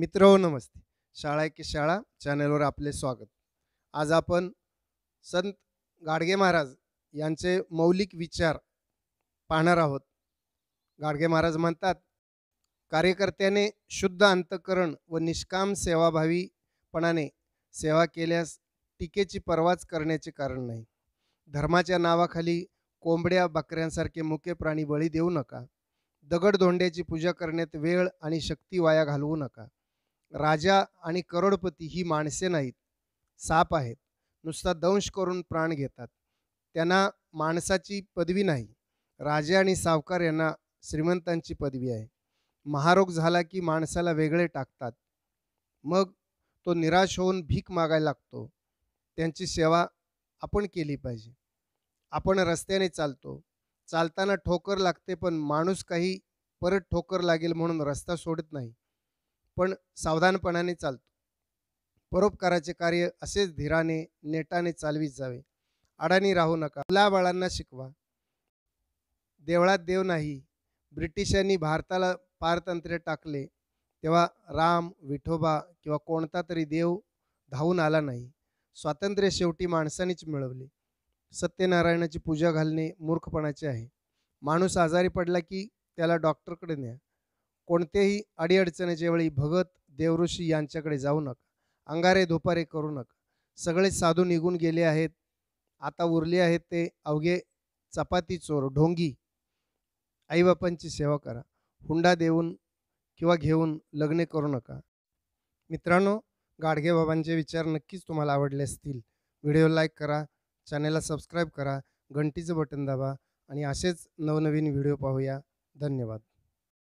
मित्र हो नमस्ते शाळा की शाळा चॅनलवर आपले स्वागत आज आपण संत गाडगे महाराज यांचे मौलिक विचार पाहणार आहोत गाडगे महाराज म्हणतात कार्यकर्त्याने शुद्ध अंतकरण व निष्काम सेवाभावीपणाने सेवा केल्यास टीकेची पर्वाच करण्याचे कारण नाही धर्माच्या नावाखाली कोंबड्या बकऱ्यांसारखे मुके प्राणी बळी देऊ नका दगडधोंड्याची पूजा करण्यात वेळ आणि शक्ती वाया घालवू नका राजा आणि करोडपती ही माणसे नाहीत साप आहेत नुसता दंश करून प्राण घेतात त्यांना माणसाची पदवी नाही राजा आणि सावकार यांना श्रीमंतांची पदवी आहे महारोग झाला की माणसाला वेगळे टाकतात मग तो निराश होऊन भीक मागायला लागतो त्यांची सेवा आपण केली पाहिजे आपण रस्त्याने चालतो चालताना ठोकर लागते पण माणूस काही परत ठोकर लागेल म्हणून रस्ता सोडत नाही पण सावधानपणाने चालतो परोपकाराचे कार्य असेच धीराने नेटाने चालवीत जावे अडाणी राहू नका मुलाबाळांना शिकवा देवळात देव नाही ब्रिटिशांनी भारताला पारतंत्र्य टाकले तेव्हा राम विठोबा किंवा कोणता तरी देव धावून आला नाही स्वातंत्र्य शेवटी माणसानेच मिळवले सत्यनारायणाची पूजा घालणे मूर्खपणाचे आहे माणूस आजारी पडला की त्याला डॉक्टरकडे न्या कोणतेही अडीअडचणीच्या वेळी भगत देवऋषी यांच्याकडे जाऊ नका अंगारे धोपारे करू नका सगळे साधू निघून गेले आहेत आता उरले आहेत ते अवघे चपाती चोर ढोंगी आईबापांची सेवा करा हुंडा देऊन किंवा घेऊन लग्ने करू नका मित्रांनो गाडगेबाबांचे विचार नक्कीच तुम्हाला आवडले असतील व्हिडिओ लाईक करा चॅनेलला सबस्क्राईब करा घंटीचं बटन दाबा आणि असेच नवनवीन व्हिडिओ पाहूया धन्यवाद